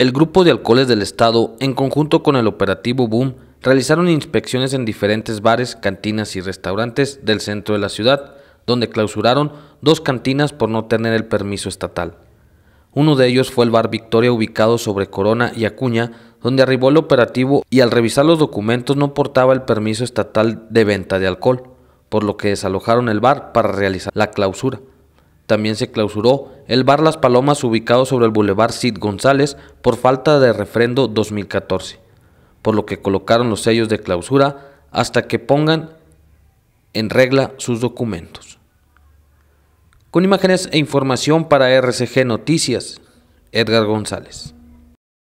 El grupo de alcoholes del Estado, en conjunto con el operativo Boom, realizaron inspecciones en diferentes bares, cantinas y restaurantes del centro de la ciudad, donde clausuraron dos cantinas por no tener el permiso estatal. Uno de ellos fue el bar Victoria ubicado sobre Corona y Acuña, donde arribó el operativo y al revisar los documentos no portaba el permiso estatal de venta de alcohol, por lo que desalojaron el bar para realizar la clausura. También se clausuró el bar Las Palomas ubicado sobre el Boulevard Cid González por falta de refrendo 2014, por lo que colocaron los sellos de clausura hasta que pongan en regla sus documentos. Con imágenes e información para RCG Noticias, Edgar González.